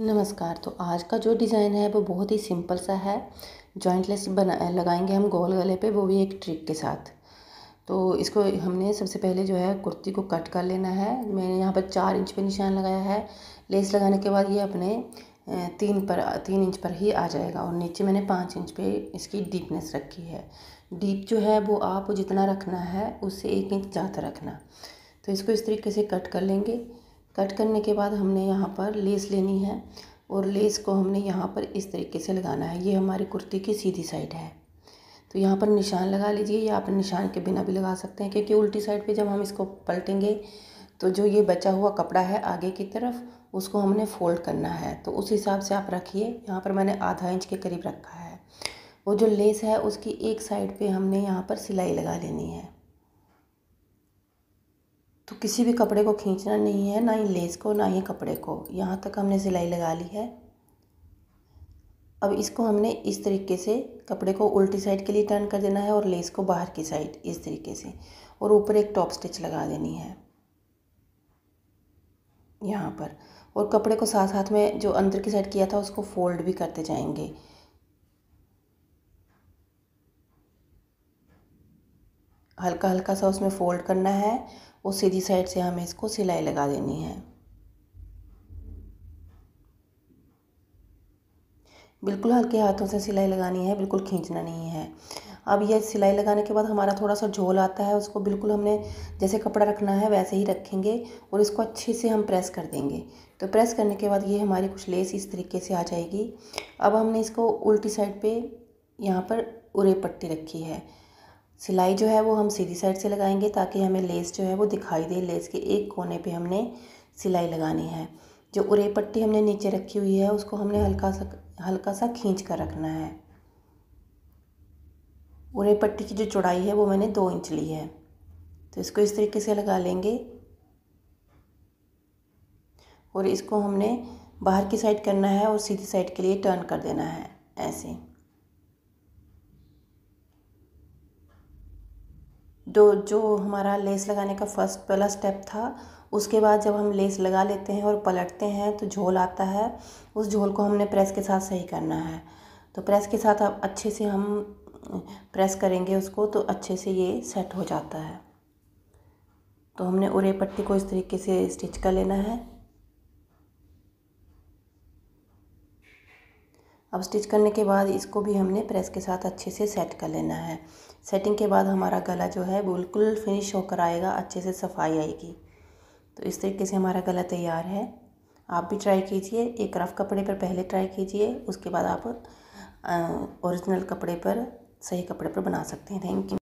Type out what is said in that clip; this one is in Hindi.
नमस्कार तो आज का जो डिज़ाइन है वो बहुत ही सिंपल सा है जॉइंटलेस बना लगाएंगे हम गोल गले पे वो भी एक ट्रिक के साथ तो इसको हमने सबसे पहले जो है कुर्ती को कट कर लेना है मैंने यहाँ पर चार इंच पे निशान लगाया है लेस लगाने के बाद ये अपने तीन पर तीन इंच पर ही आ जाएगा और नीचे मैंने पाँच इंच पे इसकी डीपनेस रखी है डीप जो है वो आप जितना रखना है उससे एक इंच ज़्यादा रखना तो इसको इस तरीके से कट कर लेंगे कट करने के बाद हमने यहाँ पर लेस लेनी है और लेस को हमने यहाँ पर इस तरीके से लगाना है ये हमारी कुर्ती की सीधी साइड है तो यहाँ पर निशान लगा लीजिए या आप निशान के बिना भी लगा सकते हैं क्योंकि उल्टी साइड पे जब हम इसको पलटेंगे तो जो ये बचा हुआ कपड़ा है आगे की तरफ उसको हमने फोल्ड करना है तो उस हिसाब से आप रखिए यहाँ पर मैंने आधा इंच के करीब रखा है वो जो लेस है उसकी एक साइड पर हमने यहाँ पर सिलाई लगा लेनी है तो किसी भी कपड़े को खींचना नहीं है ना ही लेस को ना ही कपड़े को यहाँ तक हमने सिलाई लगा ली है अब इसको हमने इस तरीके से कपड़े को उल्टी साइड के लिए टर्न कर देना है और लेस को बाहर की साइड इस तरीके से और ऊपर एक टॉप स्टिच लगा देनी है यहाँ पर और कपड़े को साथ साथ में जो अंदर की साइड किया था उसको फोल्ड भी करते जाएंगे हल्का हल्का सा उसमें फ़ोल्ड करना है और सीधी साइड से हमें इसको सिलाई लगा देनी है बिल्कुल हल्के हाथों से सिलाई लगानी है बिल्कुल खींचना नहीं है अब यह सिलाई लगाने के बाद हमारा थोड़ा सा झोल आता है उसको बिल्कुल हमने जैसे कपड़ा रखना है वैसे ही रखेंगे और इसको अच्छे से हम प्रेस कर देंगे तो प्रेस करने के बाद ये हमारी कुछ लेस इस तरीके से आ जाएगी अब हमने इसको उल्टी साइड पे यहाँ पर उरे पट्टी रखी है सिलाई जो है वो हम सीधी साइड से लगाएंगे ताकि हमें लेस जो है वो दिखाई दे लेस के एक कोने पे हमने सिलाई लगानी है जो उरे पट्टी हमने नीचे रखी हुई है उसको हमने हल्का सा हल्का सा खींच कर रखना है उरे पट्टी की जो चौड़ाई है वो मैंने दो इंच ली है तो इसको इस तरीके से लगा लेंगे और इसको हमने बाहर की साइड करना है और सीधी साइड के लिए टर्न कर देना है ऐसे जो जो हमारा लेस लगाने का फर्स्ट पहला स्टेप था उसके बाद जब हम लेस लगा लेते हैं और पलटते हैं तो झोल आता है उस झोल को हमने प्रेस के साथ सही करना है तो प्रेस के साथ अब अच्छे से हम प्रेस करेंगे उसको तो अच्छे से ये सेट हो जाता है तो हमने उरे पट्टी को इस तरीके से स्टिच कर लेना है अब स्टिच करने के बाद इसको भी हमने प्रेस के साथ अच्छे से सेट कर लेना है सेटिंग के बाद हमारा गला जो है बिल्कुल फिनिश होकर आएगा अच्छे से सफाई आएगी तो इस तरीके से हमारा गला तैयार है आप भी ट्राई कीजिए एक रफ़ कपड़े पर पहले ट्राई कीजिए उसके बाद आप ओरिजिनल कपड़े पर सही कपड़े पर बना सकते हैं थैंक यू